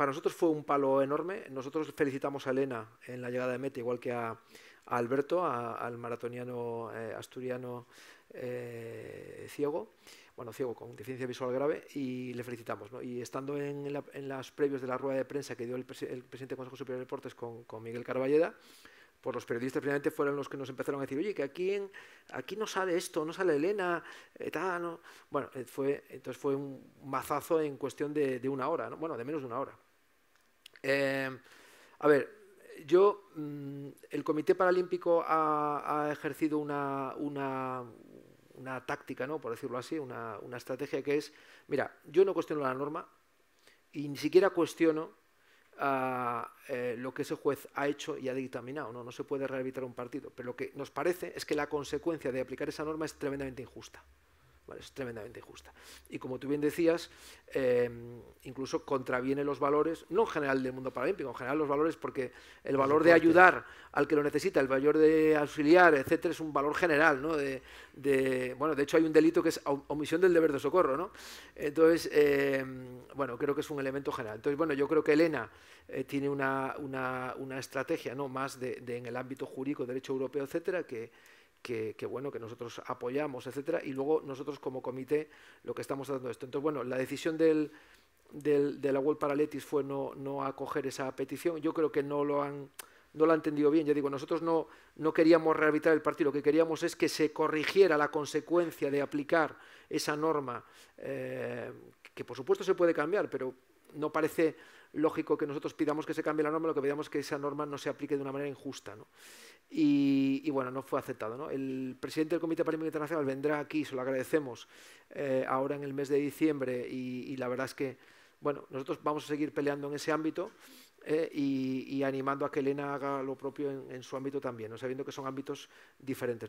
para nosotros fue un palo enorme. Nosotros felicitamos a Elena en la llegada de Meta, igual que a, Alberto, al maratoniano eh, asturiano eh, ciego, bueno, ciego con deficiencia visual grave, y le felicitamos. Y estando en, las previos de la rueda de prensa que dio el, presidente del Consejo Superior de Deportes con, Miguel Carballeda, pues los periodistas finalmente fueron los que nos empezaron a decir, oye, que aquí, en, aquí no sale esto, no sale Elena, eh, Bueno, fue, entonces fue un mazazo en cuestión de, una hora, bueno, de menos de una hora. Eh, a ver, yo, mm, el Comité Paralímpico ha, ejercido una, táctica, ¿no? por decirlo así, una, estrategia que es, mira, yo no cuestiono la norma y ni siquiera cuestiono ah, eh, lo que ese juez ha hecho y ha dictaminado, ¿no? no se puede rehabilitar un partido, pero lo que nos parece es que la consecuencia de aplicar esa norma es tremendamente injusta. Es tremendamente injusta. Y como tú bien decías, em, incluso contraviene los valores, no en general del mundo paralímpico, en general los valores, porque el valor de ayudar al que lo necesita, el valor de auxiliar, etcétera, es un valor general, ¿no? De, bueno, de hecho hay un delito que es omisión del deber de socorro, ¿no? Entonces, em, bueno, creo que es un elemento general. Entonces, bueno, yo creo que Elena eh, tiene una, estrategia, ¿no? Más de, en el ámbito jurídico, derecho europeo, etcétera, que que, bueno, que nosotros apoyamos, etcétera, y luego nosotros como comité lo que estamos haciendo esto. Entonces, bueno, la decisión del, del, de la World Paralytics fue no, acoger esa petición. Yo creo que no lo han no lo han entendido bien. Yo digo, nosotros no, no queríamos rehabilitar el partido, lo que queríamos es que se corrigiera la consecuencia de aplicar esa norma, eh, que por supuesto se puede cambiar, pero no parece lógico que nosotros pidamos que se cambie la norma, lo que pedíamos es que esa norma no se aplique de una manera injusta. ¿no? Y, bueno, no fue aceptado. El presidente del Comité Paralímpico Internacional vendrá aquí, se lo agradecemos, eh, ahora en el mes de diciembre y, la verdad es que, bueno, nosotros vamos a seguir peleando en ese ámbito eh, y, animando a que Elena haga lo propio en, su ámbito también, sabiendo que son ámbitos diferentes.